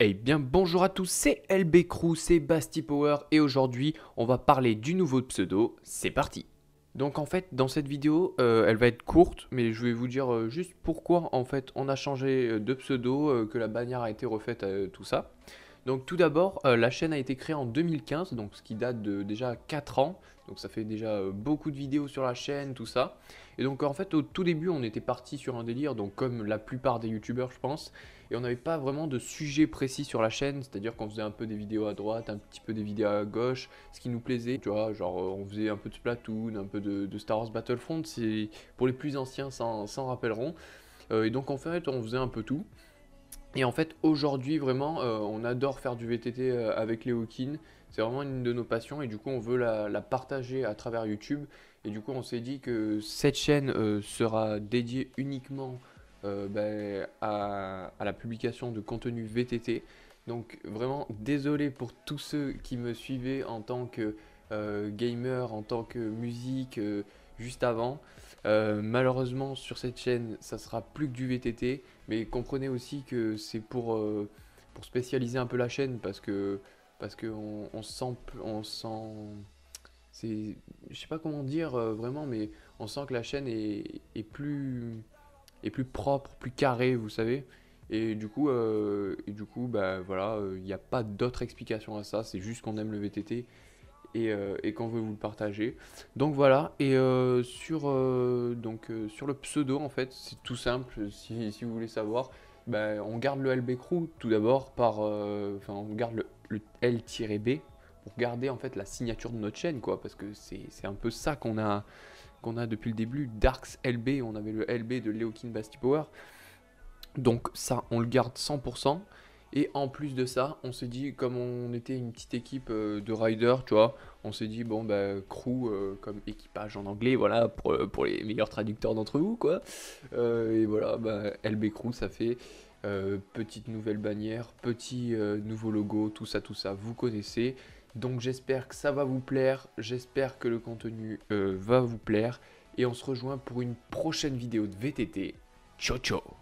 Eh bien bonjour à tous, c'est LB Crew, c'est Basti Power et aujourd'hui on va parler du nouveau pseudo, c'est parti Donc en fait dans cette vidéo euh, elle va être courte mais je vais vous dire euh, juste pourquoi en fait on a changé euh, de pseudo, que la bannière a été refaite, tout ça. Donc tout d'abord, euh, la chaîne a été créée en 2015, donc ce qui date de déjà 4 ans. Donc ça fait déjà euh, beaucoup de vidéos sur la chaîne, tout ça. Et donc en fait, au tout début, on était parti sur un délire, donc comme la plupart des youtubeurs, je pense, et on n'avait pas vraiment de sujet précis sur la chaîne, c'est-à-dire qu'on faisait un peu des vidéos à droite, un petit peu des vidéos à gauche, ce qui nous plaisait, tu vois, genre euh, on faisait un peu de Splatoon, un peu de, Star Wars Battlefront, c'est pour les plus anciens s'en rappelleront. et donc en fait, on faisait un peu tout. Et en fait, aujourd'hui, vraiment, euh, on adore faire du VTT euh, avec les Hawkins. C'est vraiment une de nos passions et du coup, on veut la, partager à travers YouTube. Et du coup, on s'est dit que cette chaîne euh, sera dédiée uniquement ben, à, à, la publication de contenu VTT. Donc, vraiment, désolé pour tous ceux qui me suivaient en tant que gamer, en tant que musique juste avant. Euh, malheureusement, sur cette chaîne, ça sera plus que du VTT, mais comprenez aussi que c'est pour, euh, pour spécialiser un peu la chaîne parce que parce on, sent sent je sais pas comment dire euh, vraiment, mais on sent que la chaîne est, plus plus propre, plus carré, vous savez. Et du coup, et du coup, bah voilà, il n'y a pas d'autre explication à ça. C'est juste qu'on aime le VTT et, euh, qu'on veut vous, le partager. Donc voilà, et euh, sur, euh, donc, sur le pseudo, en fait, c'est tout simple, si, vous voulez savoir. ben on garde le LB crew tout d'abord par. Enfin, on garde le, L-B pour garder en fait la signature de notre chaîne, quoi, parce que c'est un peu ça qu'on a, qu'on a depuis le début. Darks LB, on avait le LB de Leokin Basti Power. Donc ça, on le garde 100%. Et en plus de ça, on s'est dit, comme on était une petite équipe euh, de riders, tu vois, on s'est dit, bon, bah, crew euh, comme équipage en anglais, voilà, pour, euh, pour les meilleurs traducteurs d'entre vous, quoi. et voilà, bah, LB Crew, ça fait petite nouvelle bannière, petit nouveau logo, tout ça, tout ça, vous connaissez. Donc j'espère que ça va vous plaire, j'espère que le contenu va vous plaire. Et on se rejoint pour une prochaine vidéo de VTT. Ciao ciao